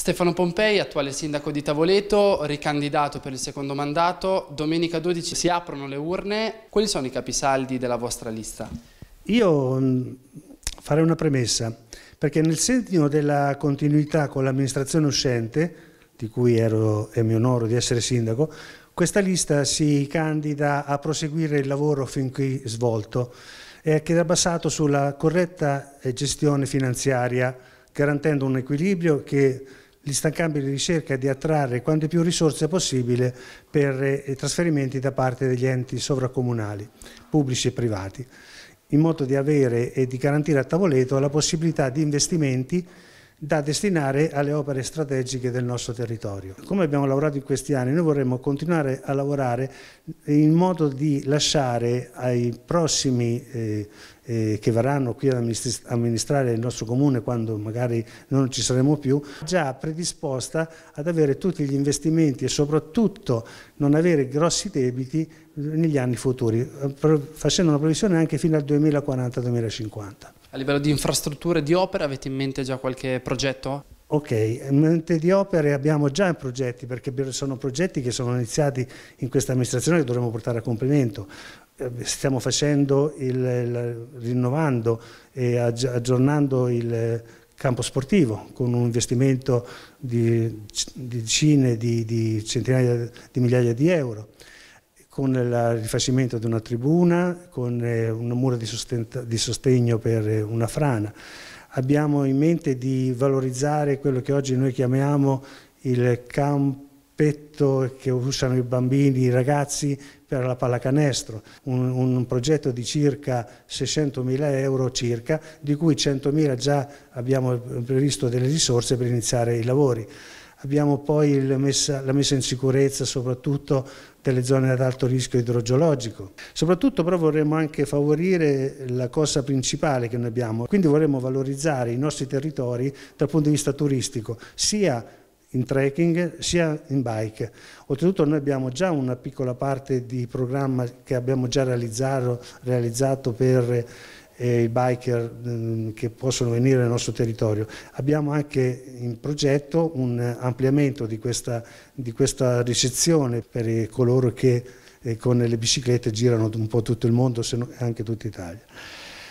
Stefano Pompei, attuale sindaco di Tavoleto, ricandidato per il secondo mandato, domenica 12 si aprono le urne, quali sono i capisaldi della vostra lista? Io mm, farei una premessa, perché nel segno della continuità con l'amministrazione uscente, di cui ero e mi onoro di essere sindaco, questa lista si candida a proseguire il lavoro fin qui svolto, e che è basato sulla corretta eh, gestione finanziaria garantendo un equilibrio che l'instancabile ricerca di attrarre quante più risorse possibile per i eh, trasferimenti da parte degli enti sovracomunali, pubblici e privati, in modo di avere e di garantire a Tavoleto la possibilità di investimenti da destinare alle opere strategiche del nostro territorio. Come abbiamo lavorato in questi anni, noi vorremmo continuare a lavorare in modo di lasciare ai prossimi eh, eh, che verranno qui ad amministrare il nostro comune quando magari non ci saremo più, già predisposta ad avere tutti gli investimenti e soprattutto non avere grossi debiti negli anni futuri, eh, facendo una previsione anche fino al 2040-2050. A livello di infrastrutture e di opere avete in mente già qualche progetto? Ok, in mente di opere abbiamo già progetti, perché sono progetti che sono iniziati in questa amministrazione che dovremo portare a compimento. Eh, stiamo facendo, il, il, rinnovando e aggiornando il campo sportivo con un investimento di, di decine di, di centinaia di migliaia di euro con il rifacimento di una tribuna, con eh, un muro di, di sostegno per eh, una frana. Abbiamo in mente di valorizzare quello che oggi noi chiamiamo il campetto che usano i bambini, i ragazzi per la pallacanestro, un, un progetto di circa 600.000 euro circa, di cui 100.000 già abbiamo previsto delle risorse per iniziare i lavori. Abbiamo poi messa, la messa in sicurezza soprattutto delle zone ad alto rischio idrogeologico. Soprattutto però vorremmo anche favorire la cosa principale che noi abbiamo, quindi vorremmo valorizzare i nostri territori dal punto di vista turistico, sia in trekking sia in bike. Oltretutto noi abbiamo già una piccola parte di programma che abbiamo già realizzato, realizzato per e i biker mm, che possono venire nel nostro territorio. Abbiamo anche in progetto un ampliamento di questa, di questa ricezione per coloro che eh, con le biciclette girano un po' tutto il mondo, e anche tutta Italia.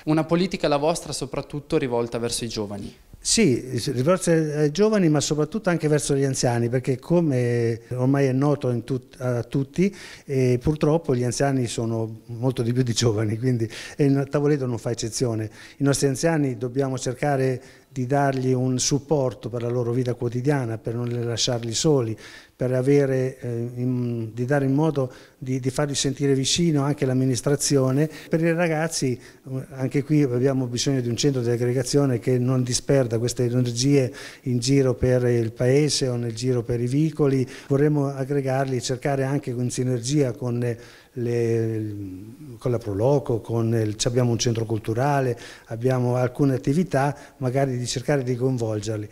Una politica la vostra soprattutto rivolta verso i giovani. Sì, rivolto ai eh, giovani ma soprattutto anche verso gli anziani perché come ormai è noto tut a tutti eh, purtroppo gli anziani sono molto di più di giovani quindi eh, il tavoletto non fa eccezione. I nostri anziani dobbiamo cercare di dargli un supporto per la loro vita quotidiana, per non lasciarli soli, per avere, eh, in, di dare in modo di, di farli sentire vicino anche l'amministrazione. Per i ragazzi eh, anche qui abbiamo bisogno di un centro di aggregazione che non disperda queste energie in giro per il paese o nel giro per i vicoli. Vorremmo aggregarli e cercare anche in sinergia con le, con la Proloco, con il, abbiamo un centro culturale, abbiamo alcune attività, magari di cercare di coinvolgerli.